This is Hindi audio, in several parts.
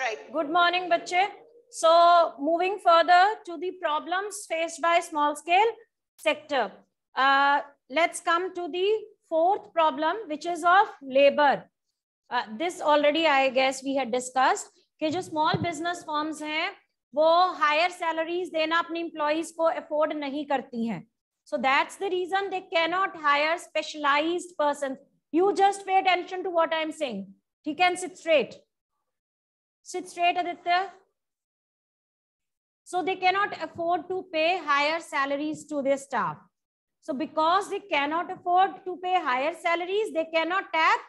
All right. Good morning, Bache. So moving further to the problems faced by small scale sector. Uh, let's come to the fourth problem, which is of labor. Uh, this already, I guess, we had discussed. That the small business firms are, they higher salaries than their employees ko afford nahi karti hai. So that's the reason they cannot hire specialized persons. You just pay attention to what I'm saying. He can sit straight. Sit straight, Aditya. So they cannot afford to pay higher salaries to their staff. So because they cannot afford to pay higher salaries, they cannot tap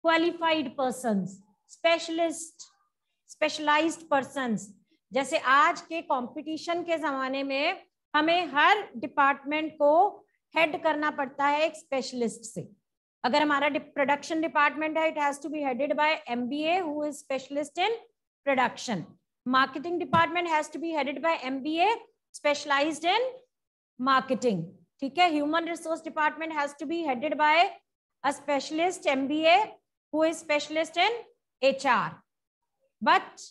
qualified persons, specialist, specialized persons. jaise aaj ke competition ke zamane mein hame har department ko head karna padta hai ek specialist se agar hamara production department hai it has to be headed by mba who is specialist in production. Marketing department has to be headed by MBA specialized in marketing. theek hai human resource department has to be headed by a specialist mba who is specialist in HR. But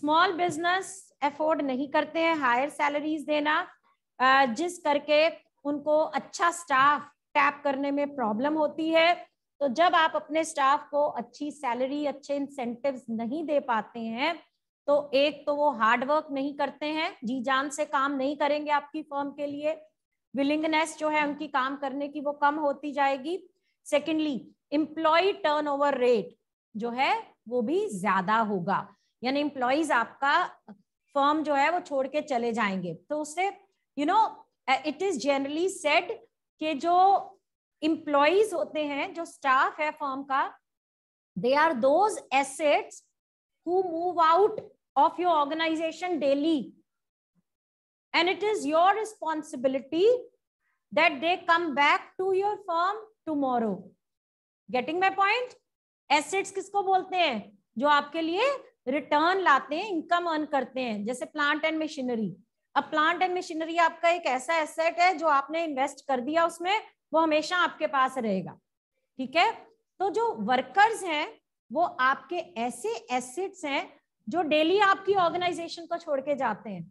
small business afford nahi karte hain higher salaries देना jis karke unko acha staff tap karne mein problem hoti hai तो जब आप अपने स्टाफ को अच्छी सैलरी अच्छे इंसेंटिव नहीं दे पाते हैं तो एक तो वो हार्डवर्क नहीं करते हैं जी जान से काम नहीं करेंगे आपकी फर्म के लिए विलिंगनेस जो है उनकी काम करने की वो कम होती जाएगी सेकेंडली इम्प्लॉय टर्न रेट जो है वो भी ज्यादा होगा यानी एम्प्लॉयज आपका फर्म जो है वो छोड़ के चले जाएंगे तो उससे you know it is generally said के जो इंप्लॉइज होते हैं जो स्टाफ है फॉर्म का they are those assets who move out of your organisation daily and it is your responsibility that they come back to your firm tomorrow getting my point assets किसको बोलते हैं जो आपके लिए रिटर्न लाते हैं इनकम अर्न करते हैं जैसे प्लांट एंड मशीनरी अब प्लांट एंड मशीनरी आपका एक ऐसा एसेट है जो आपने इन्वेस्ट कर दिया उसमें वो हमेशा आपके पास रहेगा ठीक है तो जो वर्कर्स हैं वो आपके ऐसे एसेट्स हैं जो डेली आपकी ऑर्गेनाइजेशन को छोड़ के जाते हैं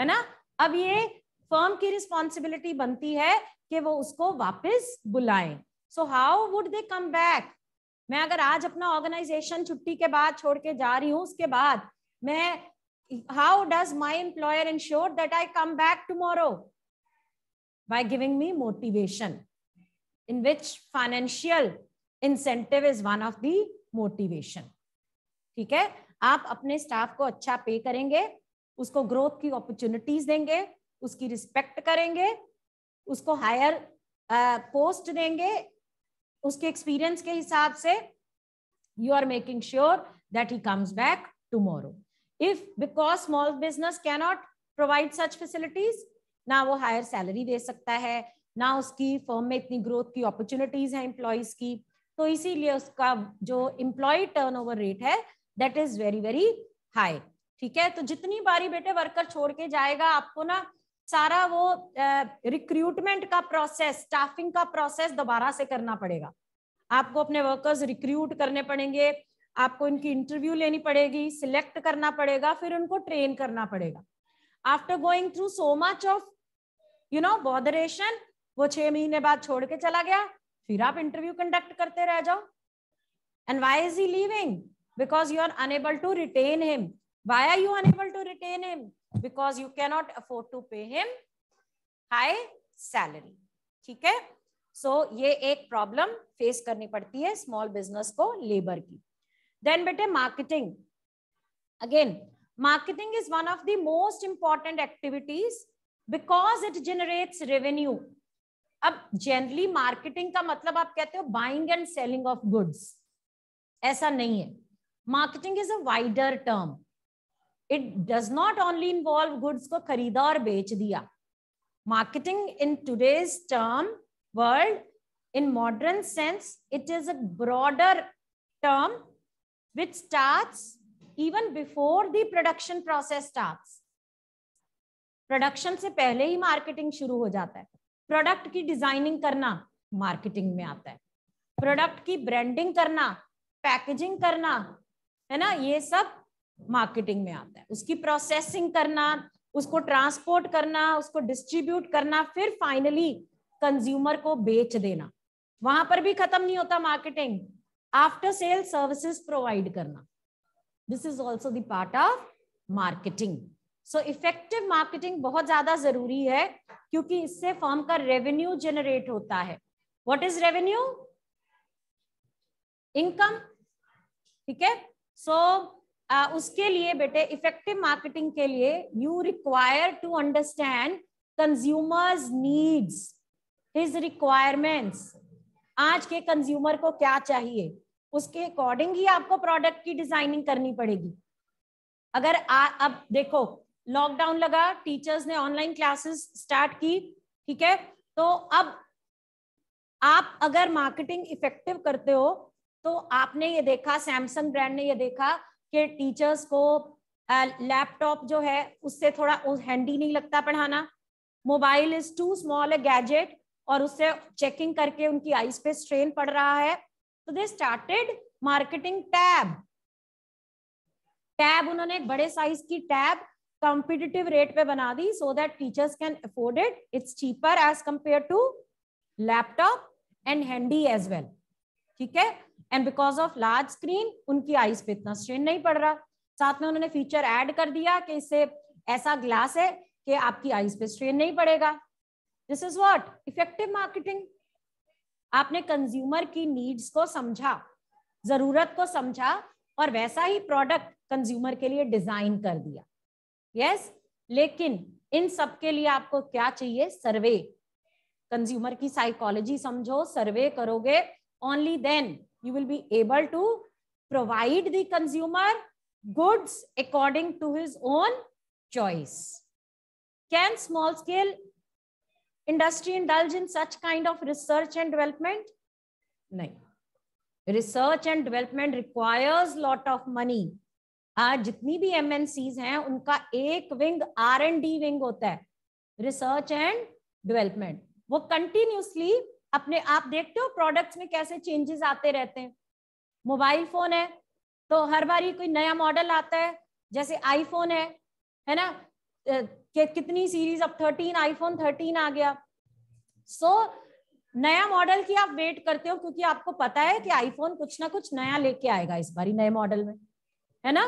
है ना अब ये फर्म की रिस्पॉन्सिबिलिटी बनती है कि वो उसको वापस बुलाएं so how would they come back मैं अगर आज अपना ऑर्गेनाइजेशन छुट्टी के बाद छोड़ के जा रही हूं उसके बाद मैं how does my employer ensure that I come back tomorrow by giving me motivation, in which financial incentive is one of the motivation. ठीक है आप अपने स्टाफ को अच्छा पे करेंगे उसको ग्रोथ की अपॉर्चुनिटीज देंगे उसकी रिस्पेक्ट करेंगे उसको हायर पोस्ट देंगे उसके एक्सपीरियंस के हिसाब से you are making sure that he comes back tomorrow if because small business cannot provide such facilities ना वो हायर सैलरी दे सकता है ना उसकी फर्म में इतनी ग्रोथ की अपॉर्चुनिटीज है एम्प्लॉयज की तो इसीलिए उसका जो इम्प्लॉय टर्न रेट है that is very very high ठीक है तो जितनी बारी बेटे वर्कर छोड़ के जाएगा आपको ना सारा वो रिक्रूटमेंट का प्रोसेस स्टाफिंग का प्रोसेस दोबारा से करना पड़ेगा आपको अपने वर्कर्स रिक्रूट करने पड़ेंगे आपको इनकी इंटरव्यू लेनी पड़ेगी सिलेक्ट करना पड़ेगा फिर उनको ट्रेन करना पड़ेगा after going through so much of you know botheration वो छह महीने बाद छोड़ के चला गया फिर आप इंटरव्यू कंडक्ट करते रह जाओ and why is he leaving because you are unable to retain him why are you unable to retain him because you cannot afford to pay him high salary ठीक है सो so, ये एक प्रॉब्लम फेस करनी पड़ती है स्मॉल बिजनेस को लेबर की देन बेटे marketing again marketing is one of the most important activities because it generates revenue अब जनरली मार्केटिंग का मतलब आप कहते हो buying and selling of goods ऐसा नहीं है marketing is a wider term it does not only involve goods को खरीदा और बेच दिया marketing in today's term world in modern sense it is a broader term which starts even before the production process start production से पहले ही मार्केटिंग शुरू हो जाता है प्रोडक्ट की डिजाइनिंग करना मार्केटिंग में आता है प्रोडक्ट की ब्रांडिंग करना पैकेजिंग करना है ना ये सब मार्केटिंग में आता है उसकी प्रोसेसिंग करना उसको ट्रांसपोर्ट करना उसको डिस्ट्रीब्यूट करना फिर फाइनली कंज्यूमर को बेच देना वहां पर भी खत्म नहीं होता marketing after sale services provide करना this is also part of marketing so effective marketing बहुत ज्यादा जरूरी है क्योंकि इससे फॉर्म का रेवेन्यू जनरेट होता है वॉट इज रेवेन्यू इनकम ठीक है सो उसके लिए बेटे इफेक्टिव मार्केटिंग के लिए you require to understand consumers needs his requirements आज के कंज्यूमर को क्या चाहिए उसके अकॉर्डिंग ही आपको प्रोडक्ट की डिजाइनिंग करनी पड़ेगी अगर आ, अब देखो लॉकडाउन लगा टीचर्स ने ऑनलाइन क्लासेस स्टार्ट की ठीक है तो अब आप अगर मार्केटिंग इफेक्टिव करते हो तो आपने ये देखा सैमसंग ब्रांड ने ये देखा कि टीचर्स को लैपटॉप जो है उससे थोड़ा उस हैंडी नहीं लगता पढ़ाना mobile is too small a gadget और उससे चेकिंग करके उनकी आईज पे स्ट्रेन पड़ रहा है तो they started marketing tab tab उन्होंने एक बड़े साइज की टैब कॉम्पिटिटिव रेट पे बना दी so that teachers can afford it it's cheaper as compare to laptop and handy as well ठीक है and because of large screen उनकी आईज पे इतना स्ट्रेन नहीं पड़ रहा साथ में उन्होंने फीचर ऐड कर दिया कि इससे ऐसा ग्लास है कि आपकी आईज पे स्ट्रेन नहीं पड़ेगा this is what effective marketing आपने कंज्यूमर की नीड्स को समझा जरूरत को समझा और वैसा ही प्रोडक्ट कंज्यूमर के लिए डिजाइन कर दिया यस yes? लेकिन इन सब के लिए आपको क्या चाहिए सर्वे कंज्यूमर की साइकोलॉजी समझो सर्वे करोगे only then you will be able to provide the consumer goods according to his own choice can small scale industry indulge in such kind of research and development नहीं research and development requires lot of money आज जितनी भी एमएनसीज हैं उनका एक विंग आर विंग होता है रिसर्च एंड डेवलपमेंट वो कंटिन्यूसली अपने आप देखते हो प्रोडक्ट्स में कैसे चेंजेस आते रहते हैं मोबाइल फोन है तो हर बार कोई नया मॉडल आता है जैसे आईफोन है है ना कि कितनी सीरीज अब 13 आईफोन 13 आ गया सो so, नया मॉडल की आप वेट करते हो क्योंकि आपको पता है कि आईफोन कुछ ना कुछ नया लेके आएगा इस बारी नए मॉडल में है ना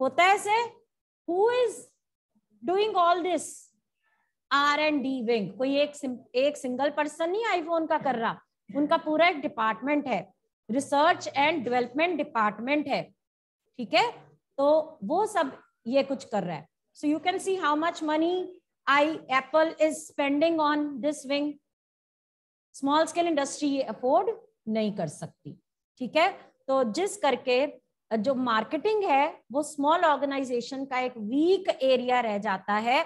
होता है ऐसे who is doing all this R and D wing कोई एक एक सिंगल पर्सन नहीं आईफोन का कर रहा उनका पूरा एक डिपार्टमेंट है रिसर्च एंड डेवलपमेंट डिपार्टमेंट है ठीक है तो वो सब ये कुछ कर रहा है So you can see how much money I Apple is spending on this wing. Small scale industry ये अफोर्ड नहीं कर सकती ठीक है तो जिस करके जो मार्केटिंग है वो स्मॉल ऑर्गेनाइजेशन का एक वीक एरिया रह जाता है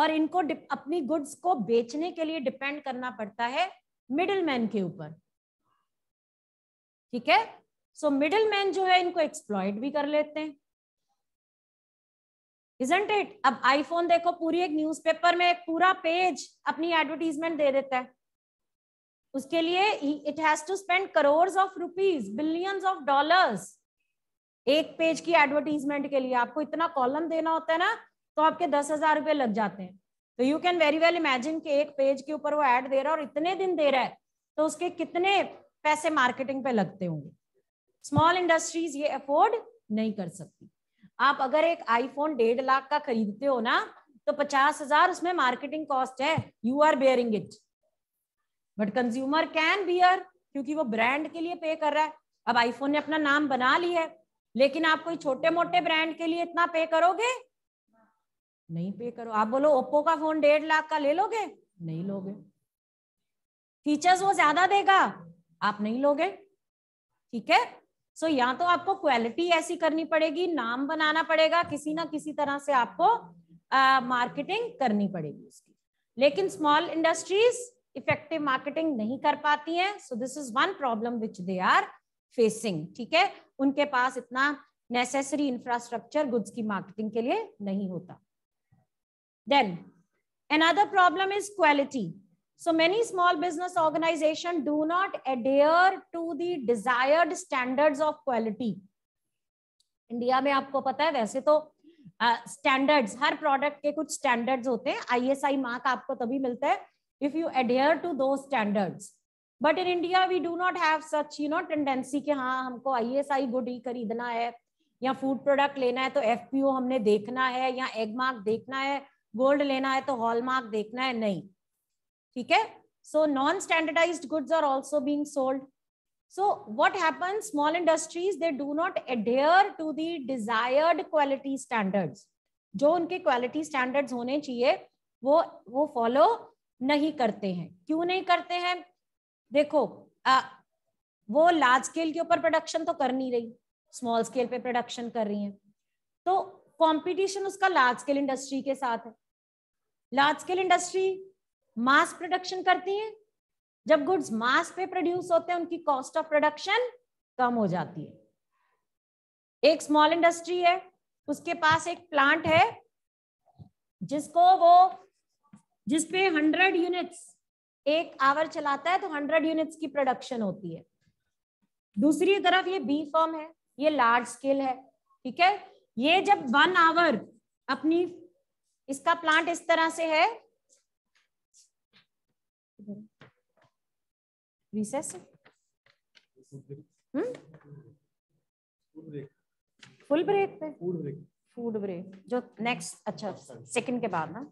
और इनको अपनी गुड्स को बेचने के लिए डिपेंड करना पड़ता है मिडिल मैन के ऊपर ठीक है सो मिडिल मैन जो है इनको एक्सप्लॉयट भी कर लेते हैं इजेंट इट अब आईफोन देखो पूरी एक न्यूज़पेपर में एक पूरा पेज अपनी एडवर्टीजमेंट दे देता है उसके लिए it has to spend crore of rupees billions of dollars एक पेज की एडवर्टीजमेंट के लिए आपको इतना कॉलम देना होता है ना तो आपके दस हजार रुपये लग जाते हैं तो you can very well imagine कि एक पेज के ऊपर वो एड दे रहा है और इतने दिन दे रहा है तो उसके कितने पैसे मार्केटिंग पे लगते होंगे स्मॉल इंडस्ट्रीज ये अफोर्ड नहीं कर सकती आप अगर एक आईफोन डेढ़ लाख का खरीदते हो ना तो पचास हजार उसमें मार्केटिंग कॉस्ट है you are bearing it but consumer can bear क्योंकि वो ब्रांड के लिए पे कर रहा है अब आईफोन ने अपना नाम बना लिया है लेकिन आप कोई छोटे मोटे ब्रांड के लिए इतना पे करोगे नहीं पे करो आप बोलो ओप्पो का फोन डेढ़ लाख का ले लोगे नहीं लोगे फीचर्स वो ज्यादा देगा आप नहीं लोगे ठीक है सो so, या तो आपको क्वालिटी ऐसी करनी पड़ेगी नाम बनाना पड़ेगा किसी ना किसी तरह से आपको मार्केटिंग uh, करनी पड़ेगी उसकी लेकिन स्मॉल इंडस्ट्रीज इफेक्टिव मार्केटिंग नहीं कर पाती हैं so this is one problem which they are facing ठीक है उनके पास इतना नेसेसरी इंफ्रास्ट्रक्चर गुड्स की मार्केटिंग के लिए नहीं होता then another problem is quality So many small business organizations do not adhere to the desired standards of quality. India में आपको पता है वैसे तो स्टैंडर्ड्स uh, हर प्रोडक्ट के कुछ स्टैंडर्ड्स होते हैं आईएसआई मार्क आपको तभी मिलता है if you adhere to those standards but in India we do not have such you know tendency कि हाँ हमको आईएसआई गुड ही खरीदना है या फूड प्रोडक्ट लेना है तो एफपीओ हमने देखना है या एग मार्क देखना है गोल्ड लेना है तो हॉलमार्क देखना है नहीं ठीक है so non standardise goods are also being sold so what happen small industries they do not adhere to the desired quality standards जो उनके क्वालिटी स्टैंडर्ड्स होने चाहिए वो वो फॉलो नहीं करते हैं क्यों नहीं करते हैं देखो आ, वो लार्ज स्केल के ऊपर प्रोडक्शन तो कर नहीं रही स्मॉल स्केल पे प्रोडक्शन कर रही है तो कंपटीशन उसका लार्ज स्केल इंडस्ट्री के साथ है large scale industry mass production करती हैं जब गुड्स मास पे प्रोड्यूस होते हैं उनकी कॉस्ट ऑफ प्रोडक्शन कम हो जाती है एक स्मॉल इंडस्ट्री है उसके पास एक प्लांट है जिसको वो जिसपे हंड्रेड यूनिट्स एक आवर चलाता है तो हंड्रेड यूनिट्स की प्रोडक्शन होती है दूसरी तरफ ये बी फॉर्म है ये लार्ज स्केल है ठीक है ये जब वन आवर अपनी इसका प्लांट इस तरह से है रिसेस फुल ब्रेक पे फूड ब्रेक फूड ब्रेक जो नेक्स्ट अच्छा सेकंड के बाद ना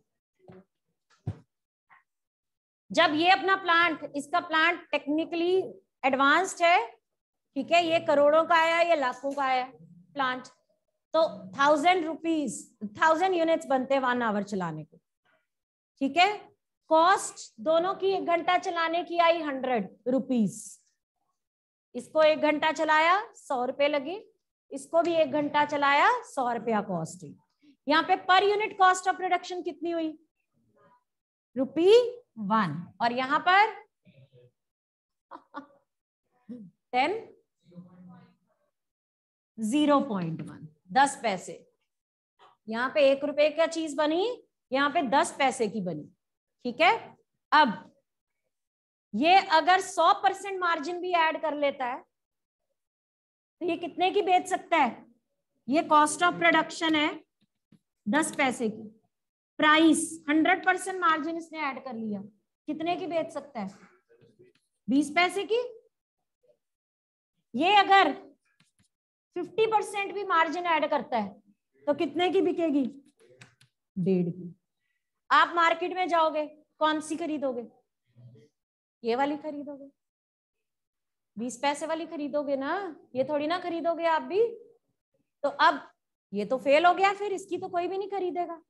जब ये अपना प्लांट इसका प्लांट टेक्निकली एडवांस्ड है ठीक है ये करोड़ों का आया ये लाखों का आया प्लांट तो थाउजेंड रुपीज थाउजेंड यूनिट्स बनते हैं वन आवर चलाने को ठीक है कॉस्ट दोनों की एक घंटा चलाने की आई हंड्रेड रुपीज इसको एक घंटा चलाया सौ रुपए लगे इसको भी एक घंटा चलाया सौ रुपया कॉस्ट हुई यहाँ पे per unit cost of production कितनी हुई रुपी वन और यहाँ पर टेन जीरो पॉइंट वन दस पैसे यहाँ पे एक रुपए का चीज बनी यहाँ पे दस पैसे की बनी ठीक है अब ये अगर 100 परसेंट मार्जिन भी ऐड कर लेता है तो ये कितने की बेच सकता है ये कॉस्ट ऑफ प्रोडक्शन है दस पैसे की प्राइस हंड्रेड परसेंट मार्जिन इसने ऐड कर लिया कितने की बेच सकता है बीस पैसे की ये अगर फिफ्टी परसेंट भी मार्जिन ऐड करता है तो कितने की बिकेगी डेढ़ की आप मार्केट में जाओगे कौन सी खरीदोगे ये वाली खरीदोगे बीस पैसे वाली खरीदोगे ना ये थोड़ी ना खरीदोगे आप भी तो अब ये तो फेल हो गया फिर इसकी तो कोई भी नहीं खरीदेगा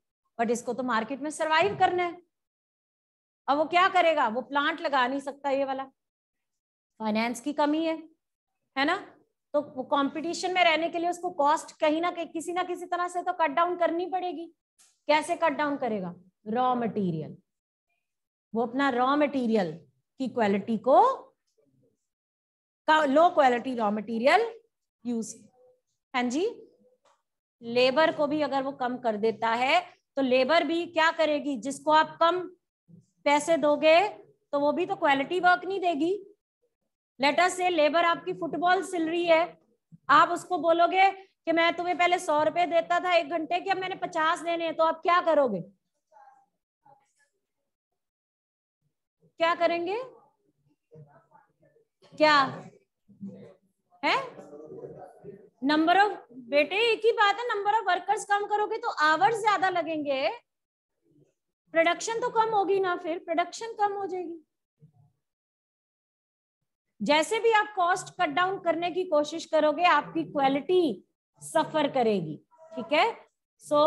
बट इसको तो मार्केट में सरवाइव करना है अब वो क्या करेगा वो प्लांट लगा नहीं सकता ये वाला फाइनेंस की कमी है है ना तो वो कंपटीशन में रहने के लिए उसको कॉस्ट कहीं ना कहीं किसी ना किसी तरह से तो कट डाउन करनी पड़ेगी कैसे कट डाउन करेगा रॉ मटेरियल वो अपना रॉ मटेरियल की क्वालिटी को low quality raw material use हाँ जी लेबर को भी अगर वो कम कर देता है तो लेबर भी क्या करेगी जिसको आप कम पैसे दोगे तो वो भी तो क्वालिटी वर्क नहीं देगी लेटर से लेबर आपकी फुटबॉल सिल रही है आप उसको बोलोगे कि मैं तुम्हें पहले सौ रुपए देता था एक घंटे के अब मैंने पचास देने हैं तो आप क्या करोगे क्या करेंगे क्या है नंबर ऑफ बेटे एक ही बात है नंबर ऑफ वर्कर्स कम करोगे तो आवर्स ज्यादा लगेंगे प्रोडक्शन तो कम होगी ना फिर प्रोडक्शन कम हो जाएगी जैसे भी आप कॉस्ट कट डाउन करने की कोशिश करोगे आपकी क्वालिटी सफर करेगी ठीक है so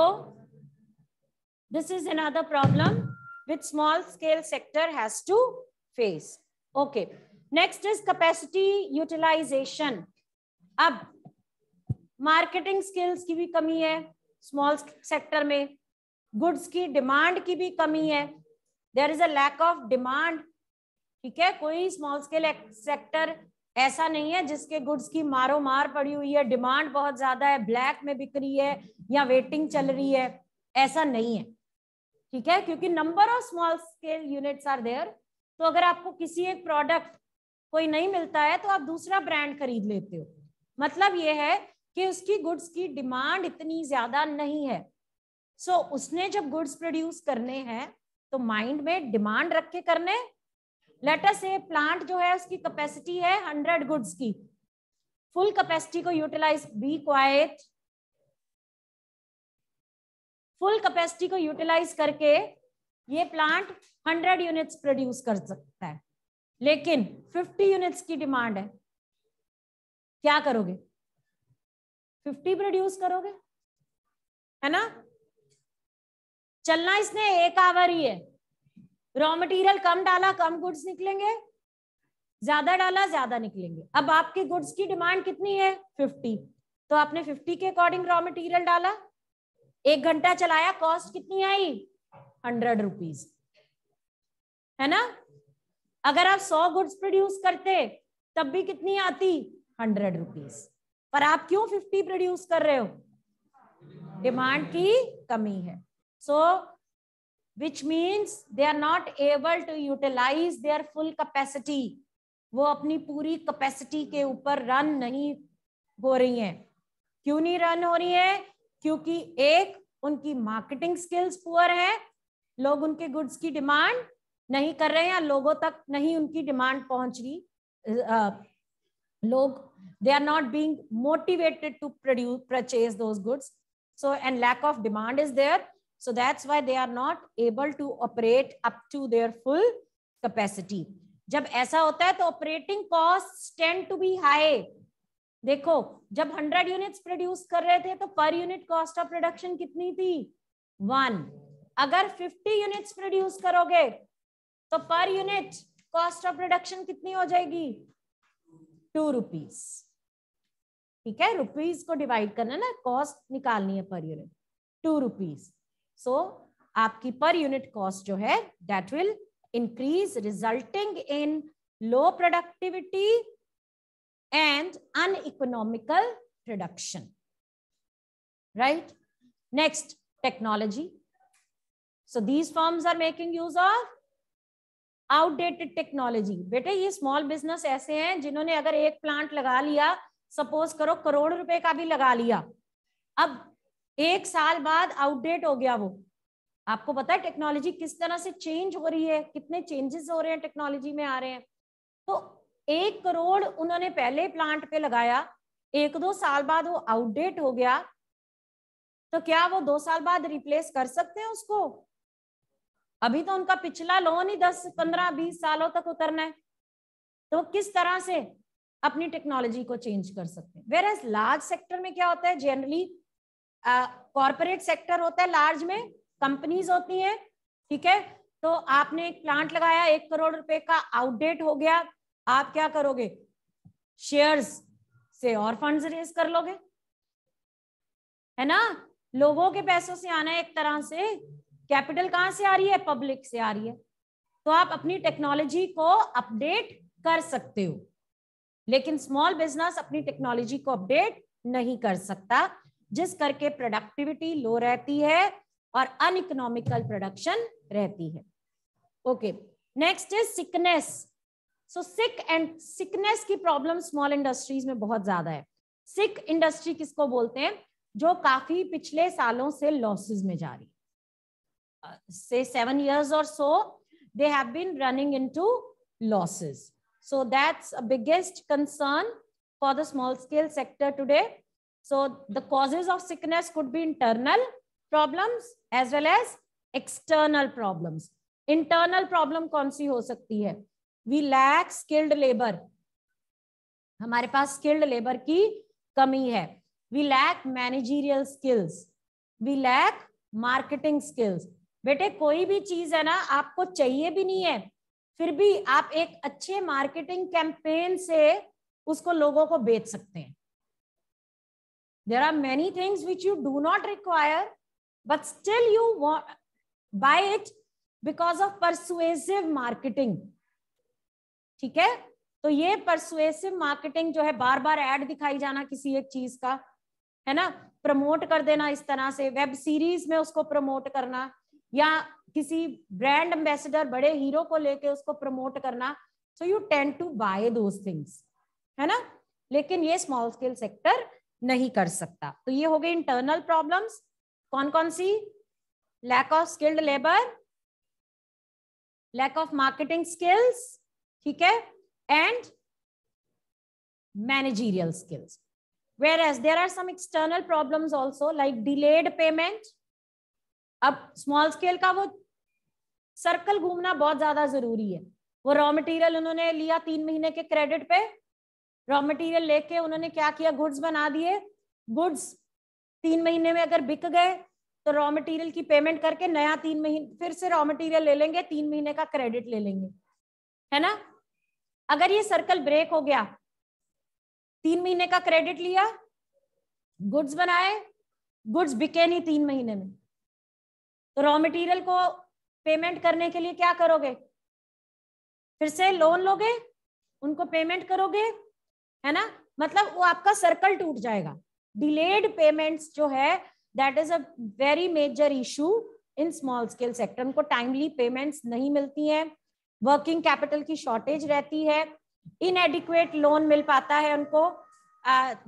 this is another problem with small scale sector has to face okay next is capacity utilisation अब मार्केटिंग स्किल्स की भी कमी है स्मॉल सेक्टर में गुड्स की डिमांड की भी कमी है there is a lack of demand ठीक है कोई स्मॉल स्केल सेक्टर ऐसा नहीं है जिसके गुड्स की मारो मार पड़ी हुई है डिमांड बहुत ज्यादा है ब्लैक में बिक रही है या वेटिंग चल रही है ऐसा नहीं है ठीक है क्योंकि number of small scale units are there तो अगर आपको किसी एक प्रोडक्ट कोई नहीं मिलता है तो आप दूसरा ब्रांड खरीद लेते हो मतलब ये है कि उसकी गुड्स की डिमांड इतनी ज्यादा नहीं है सो so, उसने जब गुड्स प्रोड्यूस करने हैं तो माइंड में डिमांड रख के करने लेटर से प्लांट जो है उसकी कैपेसिटी है हंड्रेड गुड्स की फुल कैपेसिटी को यूटिलाइज बी क्वाइट फुल कैपेसिटी को यूटिलाइज करके ये प्लांट 100 यूनिट्स प्रोड्यूस कर सकता है लेकिन 50 यूनिट्स की डिमांड है क्या करोगे 50 प्रोड्यूस करोगे है ना चलना इसने एक आवर ही है रॉ मटेरियल कम डाला कम गुड्स निकलेंगे ज्यादा डाला ज्यादा निकलेंगे अब आपके गुड्स की डिमांड कितनी है 50 तो आपने 50 के अकॉर्डिंग रॉ मटेरियल डाला एक घंटा चलाया कॉस्ट कितनी आई हंड्रेड रुपीज है ना अगर आप सौ गुड्स प्रोड्यूस करते तब भी कितनी आती हंड्रेड रुपीज पर आप क्यों फिफ्टी प्रोड्यूस कर रहे हो डिमांड की कमी है so which means they are not able to utilise their full capacity वो अपनी पूरी कैपेसिटी के ऊपर रन नहीं हो रही है क्यों नहीं रन हो रही है क्योंकि एक उनकी मार्केटिंग स्किल्स पुअर है लोग उनके गुड्स की डिमांड नहीं कर रहे हैं या लोगों तक नहीं उनकी डिमांड पहुंच रही लोग they are not being motivated to produce purchase those goods so and lack of demand is there so that's why they are not able to operate up to their full capacity जब ऐसा होता है तो operating cost tend to be high देखो जब 100 यूनिट्स प्रोड्यूस कर रहे थे तो per unit cost of production कितनी थी वन अगर 50 यूनिट्स प्रोड्यूस करोगे तो per unit cost of production कितनी हो जाएगी टू रुपीज ठीक है रुपीज को डिवाइड करना ना कॉस्ट निकालनी है per unit to rupees so आपकी पर यूनिट कॉस्ट जो है that will increase resulting in low productivity and uneconomical production. Right? Next, technology. So these firms are making use of outdated technology. bete ye small business aise hain jinhone agar ek plant laga liya suppose करो करोड़ रुपए का भी लगा लिया अब एक साल बाद आउटडेट हो गया वो आपको पता है टेक्नोलॉजी किस तरह से चेंज हो रही है कितने चेंजेस हो रहे हैं टेक्नोलॉजी में आ रहे हैं तो एक करोड़ उन्होंने पहले प्लांट पे लगाया एक दो साल बाद वो आउटडेट हो गया तो क्या वो दो साल बाद रिप्लेस कर सकते हैं उसको अभी तो उनका पिछला लोन ही दस पंद्रह बीस सालों तक उतरना है तो किस तरह से अपनी टेक्नोलॉजी को चेंज कर सकते हैं वेर एज लार्ज सेक्टर में क्या होता है जनरली कॉरपोरेट सेक्टर होता है लार्ज में कंपनीज होती हैं ठीक है तो आपने एक प्लांट लगाया एक करोड़ रुपए का आउटडेट हो गया आप क्या करोगे शेयर्स से और फंड्स रेज कर लोगे है ना लोगों के पैसों से आना एक तरह से कैपिटल कहां से आ रही है पब्लिक से आ रही है तो आप अपनी टेक्नोलॉजी को अपडेट कर सकते हो लेकिन स्मॉल बिजनेस अपनी टेक्नोलॉजी को अपडेट नहीं कर सकता जिस करके प्रोडक्टिविटी लो रहती है और अन इकोनॉमिकल प्रोडक्शन रहती है okay next is sickness so sick and sickness की प्रॉब्लम स्मॉल इंडस्ट्रीज में बहुत ज्यादा है सिक इंडस्ट्री किसको बोलते हैं जो काफी पिछले सालों से लॉसेज में जा रही से सेवन इयर्स और so they have been running into losses so that's biggest concern for the small scale sector today so the causes of sickness could be internal problem as well as external problem internal problem कौन सी हो सकती है वी लैक स्किल्ड लेबर हमारे पास स्किल्ड लेबर की कमी है we lack managerial skills we lack marketing skills बेटे कोई भी चीज है ना आपको चाहिए भी नहीं है फिर भी आप एक अच्छे मार्केटिंग कैंपेन से उसको लोगों को बेच सकते हैं there are many things which you do not require but still you buy it because of persuasive marketing ठीक है तो ये परसुएसिव मार्केटिंग जो है बार बार एड दिखाई जाना किसी एक चीज का है ना प्रमोट कर देना इस तरह से वेब सीरीज में उसको प्रमोट करना या किसी ब्रांड एम्बेसडर बड़े हीरो को लेके उसको प्रमोट करना so you tend to buy those things है ना लेकिन ये स्मॉल स्केल सेक्टर नहीं कर सकता तो ये हो गए इंटरनल प्रॉब्लम्स कौन कौन सी lack of skilled labour lack of marketing skills ठीक है and skills skills as there are some external problem also like delayed payment अब स्मॉल स्केल का वो सर्कल घूमना बहुत ज्यादा जरूरी है वो रॉ मटेरियल उन्होंने लिया तीन महीने के क्रेडिट पे रॉ मटेरियल लेके उन्होंने क्या किया गुड्स बना दिए गुड्स तीन महीने में अगर बिक गए तो रॉ मटेरियल की पेमेंट करके नया तीन महीने फिर से रॉ मटेरियल ले लेंगे तीन महीने का क्रेडिट ले लेंगे है ना अगर ये सर्कल ब्रेक हो गया तीन महीने का क्रेडिट लिया गुड्स बनाए गुड्स बिके नहीं तीन महीने में तो रॉ मटेरियल को पेमेंट करने के लिए क्या करोगे फिर से लोन लोगे उनको पेमेंट करोगे है ना मतलब वो आपका सर्कल टूट जाएगा डिलेड पेमेंट्स जो है that is a very major issue in small scale sector उनको टाइमली पेमेंट्स नहीं मिलती हैं वर्किंग कैपिटल की शॉर्टेज रहती है इनएडिक्वेट लोन मिल पाता है उनको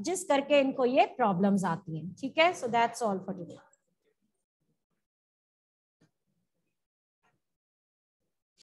जिस करके इनको ये प्रॉब्लम्स आती हैं ठीक है so that's all for today